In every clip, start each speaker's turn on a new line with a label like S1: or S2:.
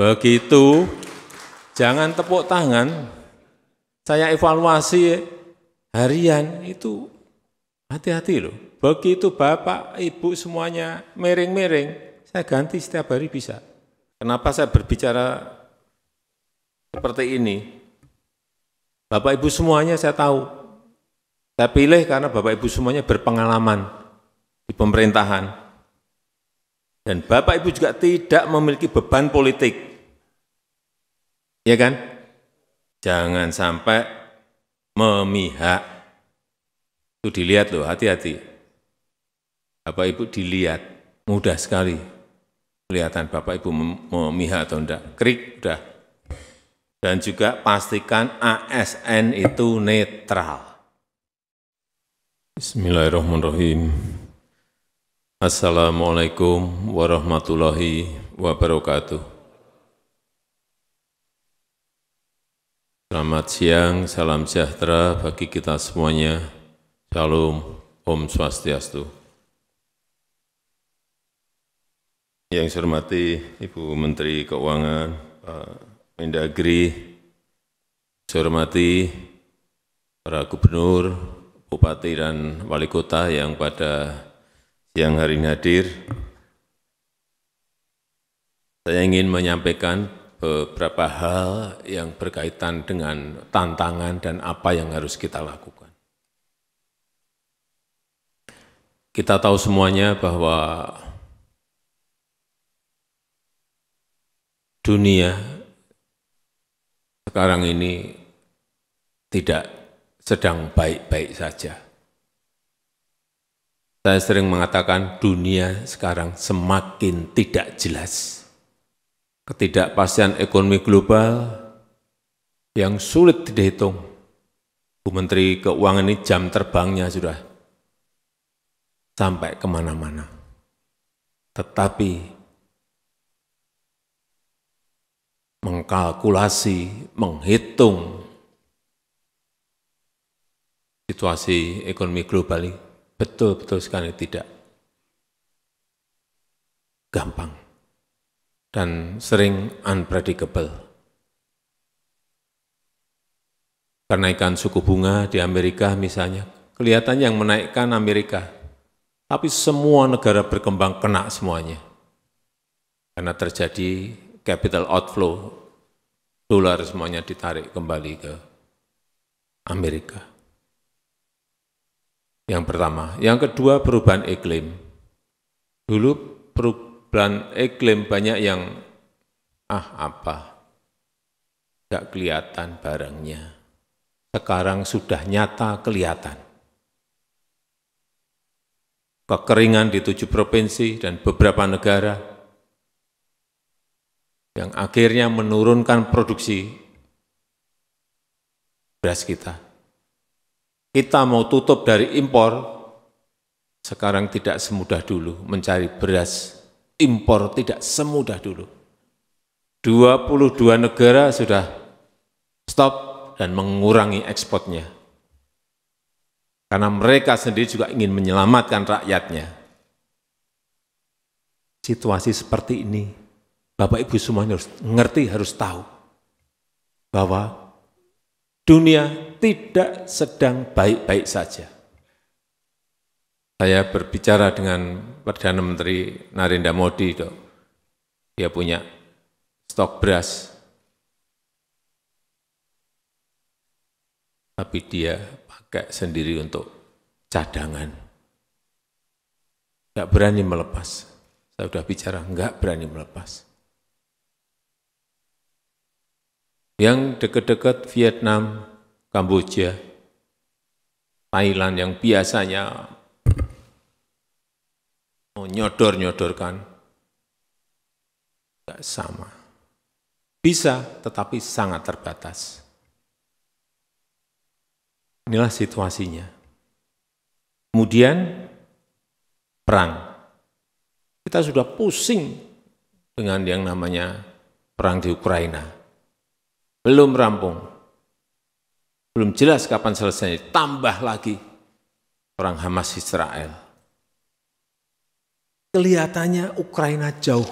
S1: Begitu, jangan tepuk tangan, saya evaluasi harian itu hati-hati loh. Begitu Bapak, Ibu semuanya miring-miring, saya ganti setiap hari bisa. Kenapa saya berbicara seperti ini? Bapak Ibu semuanya saya tahu. Saya pilih karena Bapak Ibu semuanya berpengalaman di pemerintahan. Dan Bapak Ibu juga tidak memiliki beban politik. Ya kan? Jangan sampai memihak. Itu dilihat loh, hati-hati. Bapak Ibu dilihat, mudah sekali kelihatan Bapak Ibu memihak atau enggak. Krik, udah. Dan juga pastikan ASN itu netral. Bismillahirrahmanirrahim. Assalamualaikum warahmatullahi wabarakatuh. Selamat siang, salam sejahtera bagi kita semuanya. Salam, Om Swastiastu. Yang saya hormati Ibu Menteri Keuangan, Pak Mendagri, saya hormati para gubernur, bupati, dan wali kota yang pada siang hari ini hadir. Saya ingin menyampaikan beberapa hal yang berkaitan dengan tantangan dan apa yang harus kita lakukan. Kita tahu semuanya bahwa dunia sekarang ini tidak sedang baik-baik saja. Saya sering mengatakan dunia sekarang semakin tidak jelas ketidakpastian ekonomi global yang sulit dihitung. Bu Menteri Keuangan ini jam terbangnya sudah sampai kemana-mana. Tetapi mengkalkulasi, menghitung situasi ekonomi global ini betul-betul sekali tidak gampang dan sering unpredictable. Kenaikan suku bunga di Amerika misalnya, kelihatan yang menaikkan Amerika, tapi semua negara berkembang kena semuanya. Karena terjadi capital outflow, dolar semuanya ditarik kembali ke Amerika. Yang pertama. Yang kedua perubahan iklim. Dulu perubahan perubahan iklim eh, banyak yang ah apa, gak kelihatan barangnya. Sekarang sudah nyata kelihatan. Kekeringan di tujuh provinsi dan beberapa negara yang akhirnya menurunkan produksi beras kita. Kita mau tutup dari impor, sekarang tidak semudah dulu mencari beras impor tidak semudah dulu. 22 negara sudah stop dan mengurangi ekspornya. Karena mereka sendiri juga ingin menyelamatkan rakyatnya. Situasi seperti ini, Bapak Ibu semuanya harus ngerti, harus tahu bahwa dunia tidak sedang baik-baik saja. Saya berbicara dengan Perdana Menteri Narendra Modi, itu dia punya stok beras. Tapi dia pakai sendiri untuk cadangan. Enggak berani melepas. Saya sudah bicara, enggak berani melepas. Yang dekat-dekat Vietnam, Kamboja, Thailand yang biasanya mau oh, nyodor-nyodorkan. tidak sama. Bisa, tetapi sangat terbatas. Inilah situasinya. Kemudian, perang. Kita sudah pusing dengan yang namanya perang di Ukraina. Belum rampung. Belum jelas kapan selesai. Tambah lagi perang Hamas Israel. Kelihatannya Ukraina jauh.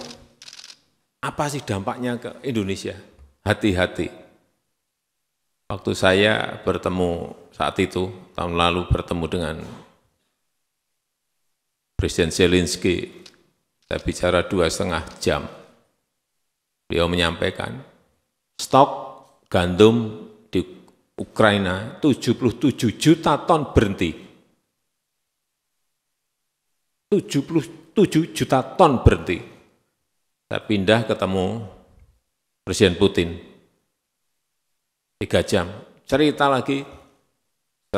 S1: Apa sih dampaknya ke Indonesia? Hati-hati. Waktu saya bertemu saat itu, tahun lalu bertemu dengan Presiden Zelensky, saya bicara dua setengah jam. Beliau menyampaikan, stok gandum di Ukraina 77 juta ton berhenti. 77 7 juta ton berhenti. Saya pindah ketemu Presiden Putin. Tiga jam. Cerita lagi, 130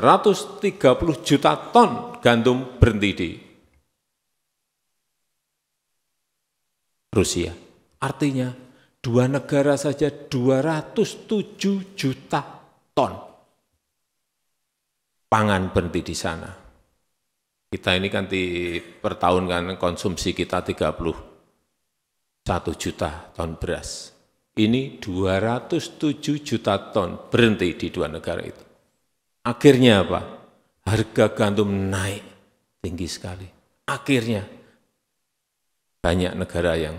S1: juta ton gandum berhenti di Rusia. Artinya, dua negara saja 207 juta ton pangan berhenti di sana. Kita ini kan di per tahun kan konsumsi kita 31 juta ton beras. Ini 207 juta ton berhenti di dua negara itu. Akhirnya apa? Harga gandum naik tinggi sekali. Akhirnya banyak negara yang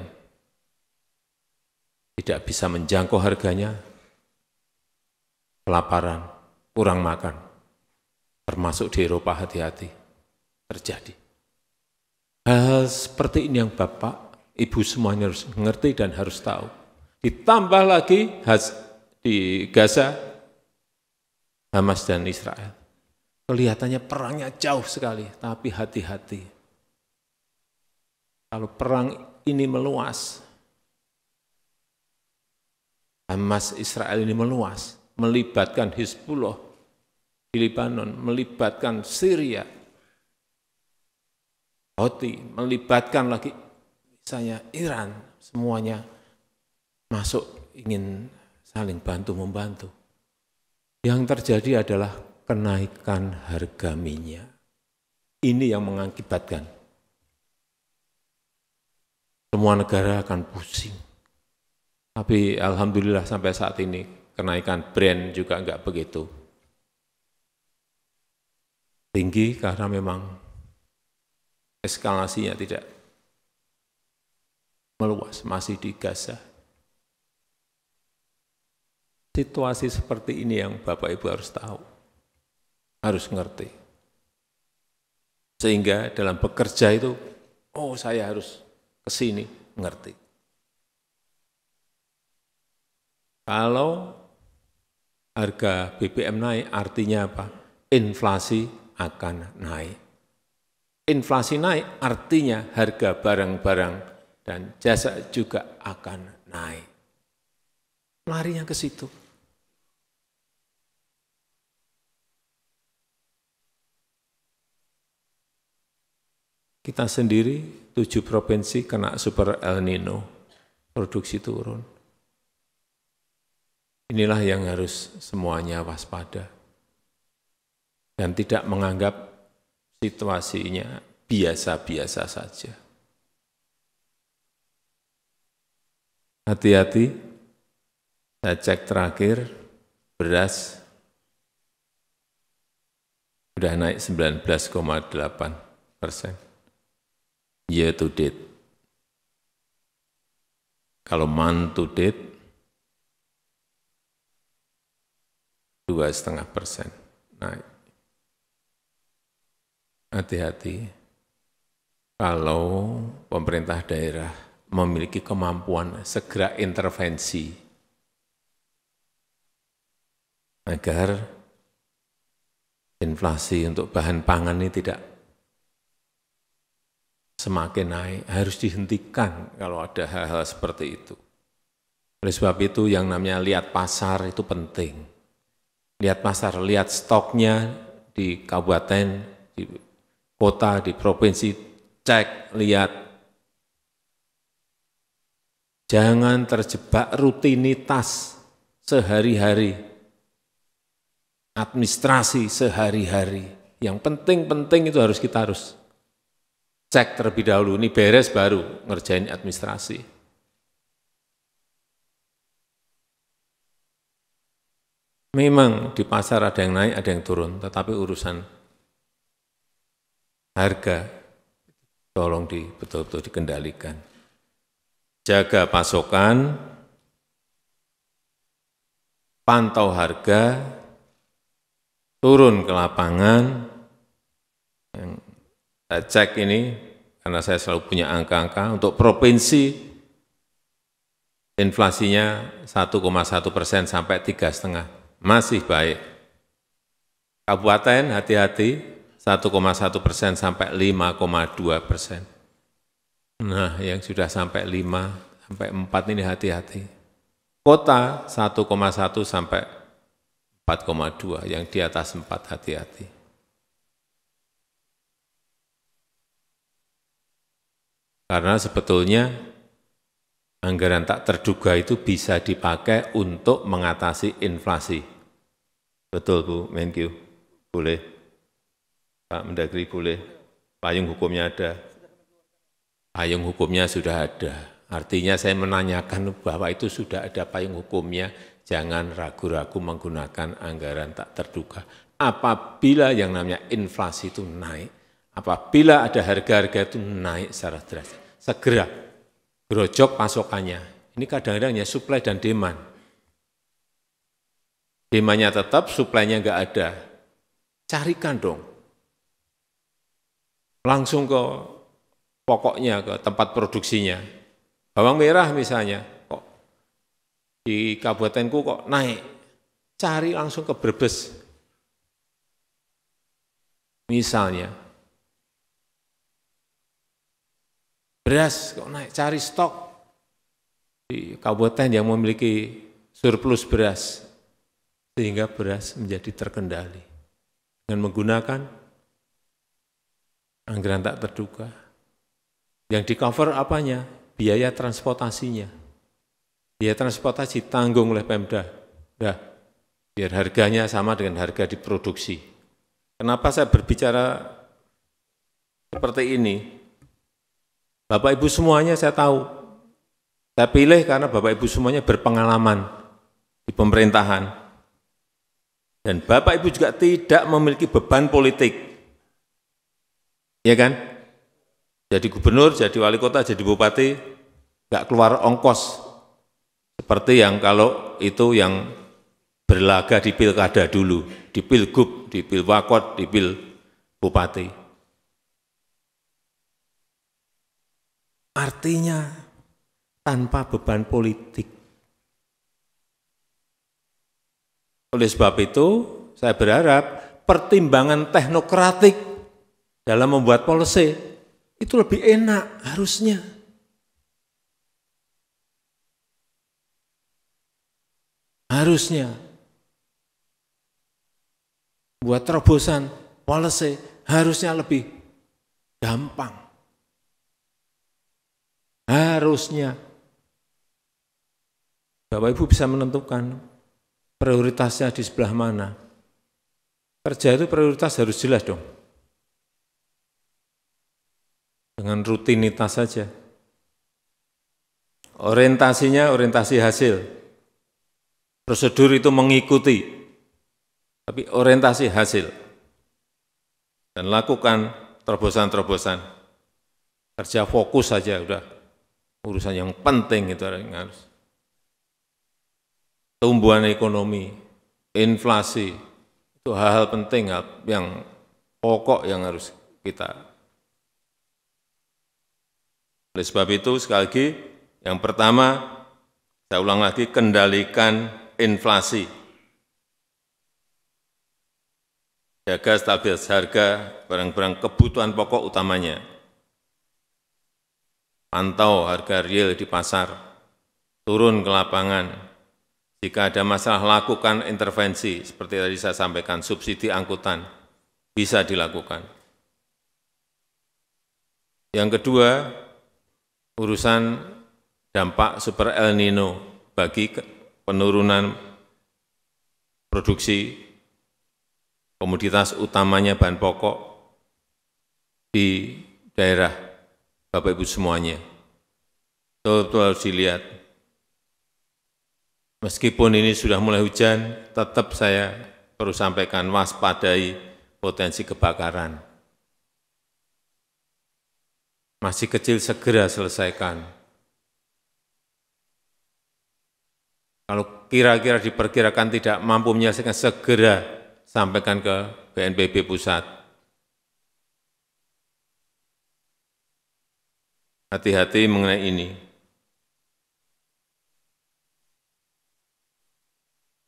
S1: tidak bisa menjangkau harganya, kelaparan, kurang makan, termasuk di Eropa hati-hati terjadi. hal seperti ini yang Bapak, Ibu semuanya harus mengerti dan harus tahu. Ditambah lagi has, di Gaza, Hamas dan Israel. Kelihatannya perangnya jauh sekali, tapi hati-hati. Kalau perang ini meluas, Hamas Israel ini meluas, melibatkan Hizbullah di Lebanon, melibatkan Syria, Houthi, melibatkan lagi misalnya Iran, semuanya masuk ingin saling bantu-membantu. Yang terjadi adalah kenaikan harga minyak. Ini yang mengakibatkan semua negara akan pusing. Tapi alhamdulillah sampai saat ini kenaikan brand juga enggak begitu tinggi karena memang eskalasinya tidak meluas, masih di Gaza. Situasi seperti ini yang Bapak Ibu harus tahu, harus ngerti. Sehingga dalam bekerja itu, oh saya harus ke sini, ngerti. Kalau harga BBM naik, artinya apa? Inflasi akan naik inflasi naik, artinya harga barang-barang dan jasa juga akan naik. Larinya ke situ. Kita sendiri, tujuh provinsi kena super El Nino, produksi turun. Inilah yang harus semuanya waspada. Dan tidak menganggap situasinya biasa-biasa saja. Hati-hati, saya cek terakhir, beras sudah naik 19,8 persen year to date. Kalau month to date, dua setengah persen naik hati-hati kalau pemerintah daerah memiliki kemampuan segera intervensi agar inflasi untuk bahan pangan ini tidak semakin naik, harus dihentikan kalau ada hal-hal seperti itu. Oleh sebab itu yang namanya lihat pasar itu penting. Lihat pasar, lihat stoknya di kabupaten, di kota, di provinsi, cek, lihat. Jangan terjebak rutinitas sehari-hari, administrasi sehari-hari. Yang penting-penting itu harus kita harus cek terlebih dahulu, ini beres baru ngerjain administrasi. Memang di pasar ada yang naik, ada yang turun, tetapi urusan harga tolong di, betul-betul dikendalikan. Jaga pasokan, pantau harga, turun ke lapangan, saya cek ini, karena saya selalu punya angka-angka, untuk provinsi inflasinya 1,1 persen sampai tiga setengah, masih baik. Kabupaten hati-hati, 1,1 persen sampai 5,2 persen. Nah, yang sudah sampai 5, sampai 4 ini hati-hati. Kota 1,1 sampai 4,2, yang di atas 4 hati-hati. Karena sebetulnya anggaran tak terduga itu bisa dipakai untuk mengatasi inflasi. Betul Bu Menkyu, boleh. Pak Mendagri boleh, payung hukumnya ada. Payung hukumnya sudah ada. Artinya saya menanyakan bahwa itu sudah ada payung hukumnya, jangan ragu-ragu menggunakan anggaran tak terduga. Apabila yang namanya inflasi itu naik, apabila ada harga-harga itu naik secara drastis, segera grojok pasokannya. Ini kadang-kadang ya supply dan demand. Demandnya tetap, supply-nya enggak ada. Carikan dong langsung ke pokoknya, ke tempat produksinya. Bawang merah misalnya, kok di kabupatenku kok naik, cari langsung ke Brebes. Misalnya, beras kok naik, cari stok di kabupaten yang memiliki surplus beras, sehingga beras menjadi terkendali dengan menggunakan anggaran tak terduga. Yang di cover apanya? Biaya transportasinya. Biaya transportasi tanggung oleh Pemda. Dah, biar harganya sama dengan harga diproduksi. Kenapa saya berbicara seperti ini? Bapak Ibu semuanya saya tahu. Saya pilih karena Bapak Ibu semuanya berpengalaman di pemerintahan. Dan Bapak Ibu juga tidak memiliki beban politik. Iya kan? Jadi gubernur, jadi wali kota, jadi bupati, nggak keluar ongkos. Seperti yang kalau itu yang berlaga di pilkada dulu, di pilgub, di pilwakot, di pil bupati. Artinya tanpa beban politik. Oleh sebab itu, saya berharap pertimbangan teknokratik dalam membuat policy itu lebih enak harusnya. Harusnya buat terobosan policy harusnya lebih gampang. Harusnya Bapak Ibu bisa menentukan prioritasnya di sebelah mana. Kerja itu prioritas harus jelas dong dengan rutinitas saja. Orientasinya orientasi hasil. Prosedur itu mengikuti, tapi orientasi hasil. Dan lakukan terobosan-terobosan. Kerja fokus saja udah. Urusan yang penting itu harus. Tumbuhan ekonomi, inflasi, itu hal-hal penting yang pokok yang harus kita oleh sebab itu, sekali lagi, yang pertama, saya ulang lagi, kendalikan inflasi. Jaga stabilitas harga barang-barang kebutuhan pokok utamanya. Pantau harga real di pasar, turun ke lapangan. Jika ada masalah, lakukan intervensi. Seperti tadi saya sampaikan, subsidi angkutan bisa dilakukan. Yang kedua, urusan dampak super El Nino bagi penurunan produksi komoditas utamanya bahan pokok di daerah Bapak-Ibu semuanya. Itu harus dilihat. Meskipun ini sudah mulai hujan, tetap saya perlu sampaikan waspadai potensi kebakaran. Masih kecil segera selesaikan. Kalau kira-kira diperkirakan tidak mampu menyelesaikan, segera sampaikan ke BNPB pusat. Hati-hati mengenai ini.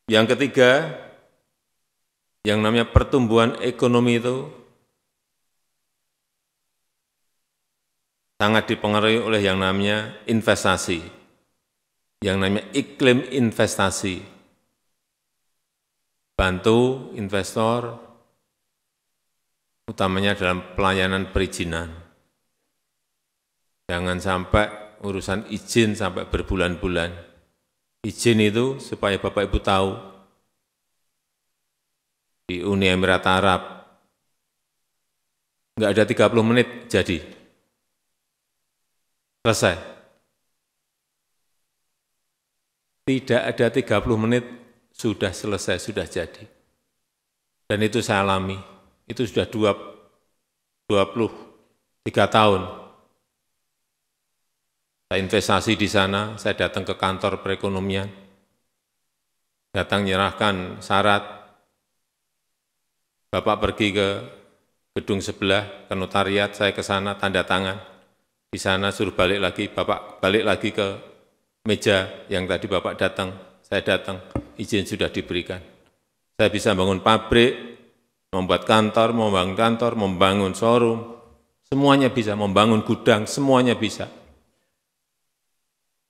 S1: Yang ketiga, yang namanya pertumbuhan ekonomi itu sangat dipengaruhi oleh yang namanya investasi, yang namanya iklim investasi. Bantu investor, utamanya dalam pelayanan perizinan. Jangan sampai urusan izin sampai berbulan-bulan. Izin itu supaya Bapak Ibu tahu, di Uni Emirat Arab, enggak ada 30 menit jadi. Selesai. Tidak ada 30 menit, sudah selesai, sudah jadi. Dan itu saya alami. Itu sudah 20, 23 tahun. Saya investasi di sana, saya datang ke kantor perekonomian, datang menyerahkan syarat, Bapak pergi ke gedung sebelah, ke notariat, saya ke sana, tanda tangan di sana suruh balik lagi, Bapak balik lagi ke meja yang tadi Bapak datang, saya datang, izin sudah diberikan. Saya bisa bangun pabrik, membuat kantor, membangun kantor, membangun showroom, semuanya bisa, membangun gudang, semuanya bisa.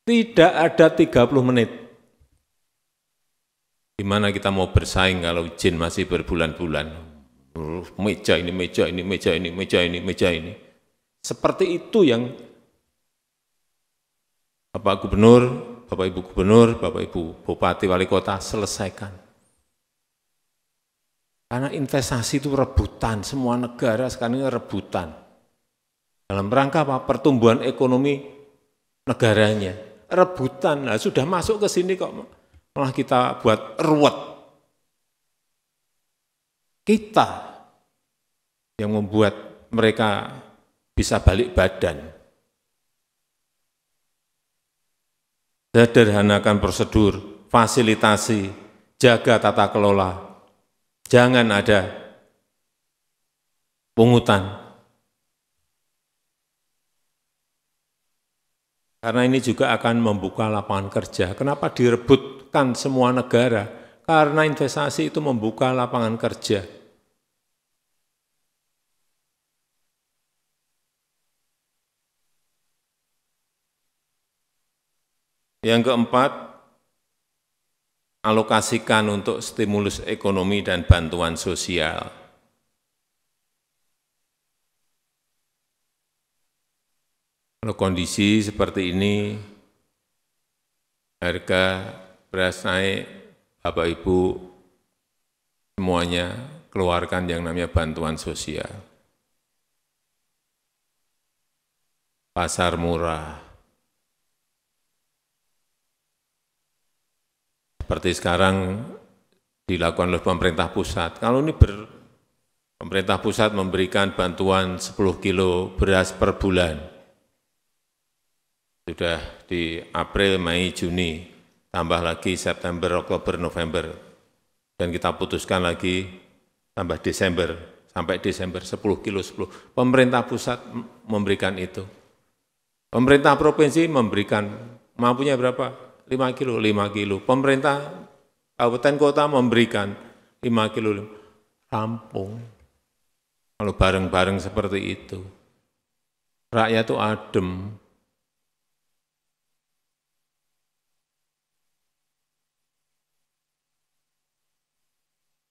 S1: Tidak ada 30 menit. Gimana kita mau bersaing kalau izin masih berbulan-bulan? Meja ini, meja ini, meja ini, meja ini, meja ini. Meja ini. Seperti itu yang Bapak Gubernur, Bapak Ibu Gubernur, Bapak Ibu Bupati, Wali Kota selesaikan. Karena investasi itu rebutan, semua negara sekarang ini rebutan. Dalam rangka apa? Pertumbuhan ekonomi negaranya. Rebutan, nah, sudah masuk ke sini kok malah kita buat ruwet. Kita yang membuat mereka bisa balik badan. Sederhanakan prosedur, fasilitasi, jaga tata kelola. Jangan ada pungutan. Karena ini juga akan membuka lapangan kerja. Kenapa direbutkan semua negara? Karena investasi itu membuka lapangan kerja. Yang keempat, alokasikan untuk stimulus ekonomi dan bantuan sosial. Kalau kondisi seperti ini, harga beras naik, Bapak Ibu semuanya keluarkan yang namanya bantuan sosial. Pasar murah, seperti sekarang dilakukan oleh pemerintah pusat. Kalau ini ber, pemerintah pusat memberikan bantuan 10 kilo beras per bulan, sudah di April, Mei, Juni, tambah lagi September, Oktober, November, dan kita putuskan lagi tambah Desember, sampai Desember 10 kilo 10. Pemerintah pusat memberikan itu. Pemerintah provinsi memberikan, mampunya berapa? 5 kilo, 5 kilo. Pemerintah kabupaten kota memberikan 5 kilo. Rampung. Kalau bareng-bareng seperti itu. Rakyat itu adem.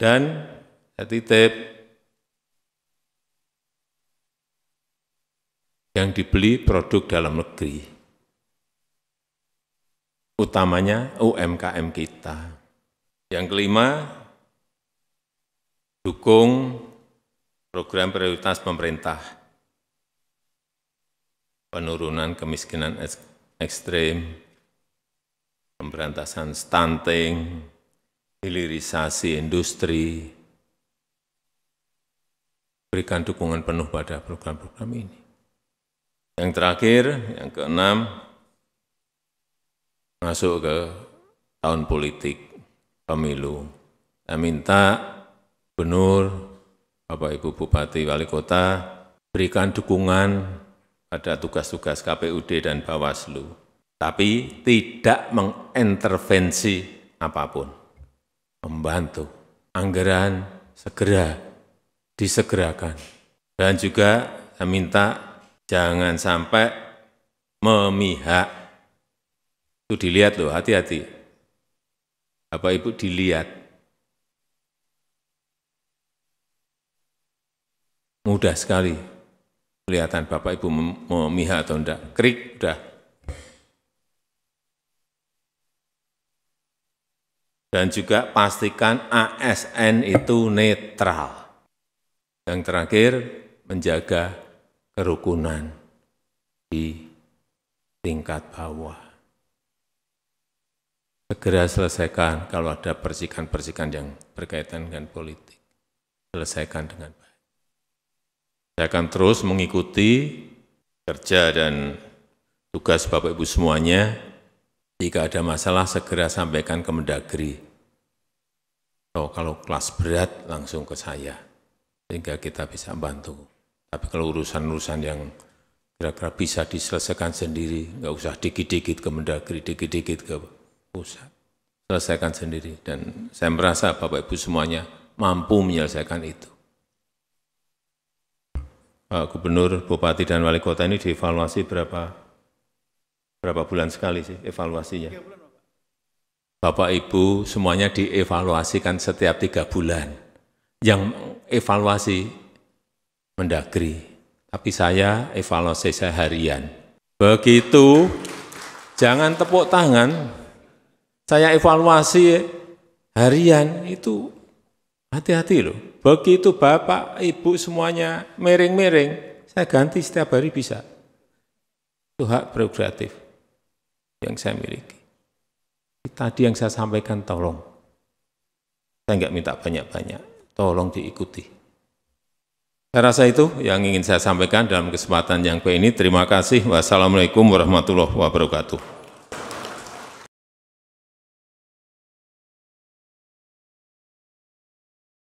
S1: Dan saya titip yang dibeli produk dalam negeri utamanya UMKM kita. Yang kelima, dukung program prioritas pemerintah penurunan kemiskinan ekstrim, pemberantasan stunting, hilirisasi industri. Berikan dukungan penuh pada program-program ini. Yang terakhir, yang keenam, masuk ke tahun politik pemilu. Saya minta Gubernur, Bapak Ibu Bupati, Wali Kota, berikan dukungan pada tugas-tugas KPUD dan Bawaslu, tapi tidak mengintervensi apapun. Membantu anggaran segera disegerakan. Dan juga saya minta jangan sampai memihak itu dilihat loh, hati-hati. Bapak Ibu dilihat. Mudah sekali kelihatan Bapak Ibu memihak atau enggak. Krik, udah. Dan juga pastikan ASN itu netral. Yang terakhir, menjaga kerukunan di tingkat bawah segera selesaikan kalau ada persikan-persikan yang berkaitan dengan politik. Selesaikan dengan baik. Saya akan terus mengikuti kerja dan tugas Bapak-Ibu semuanya. Jika ada masalah, segera sampaikan ke Mendagri. Atau kalau kelas berat, langsung ke saya. Sehingga kita bisa bantu. Tapi kalau urusan-urusan yang kira-kira bisa diselesaikan sendiri, nggak usah dikit-dikit ke Mendagri, dikit-dikit ke Usah Selesaikan sendiri dan saya merasa Bapak Ibu semuanya mampu menyelesaikan itu. Pak eh, Gubernur, Bupati, dan Wali Kota ini dievaluasi berapa berapa bulan sekali sih evaluasinya? Bapak Ibu semuanya dievaluasikan setiap tiga bulan. Yang evaluasi mendagri, tapi saya evaluasi seharian. Begitu, jangan tepuk tangan, saya evaluasi harian itu hati-hati loh. Begitu bapak, ibu semuanya miring-miring, saya ganti setiap hari bisa. Itu hak prerogatif yang saya miliki. Tadi yang saya sampaikan tolong. Saya nggak minta banyak-banyak, tolong diikuti. Saya rasa itu yang ingin saya sampaikan dalam kesempatan yang baik ini. Terima kasih. Wassalamualaikum warahmatullahi wabarakatuh.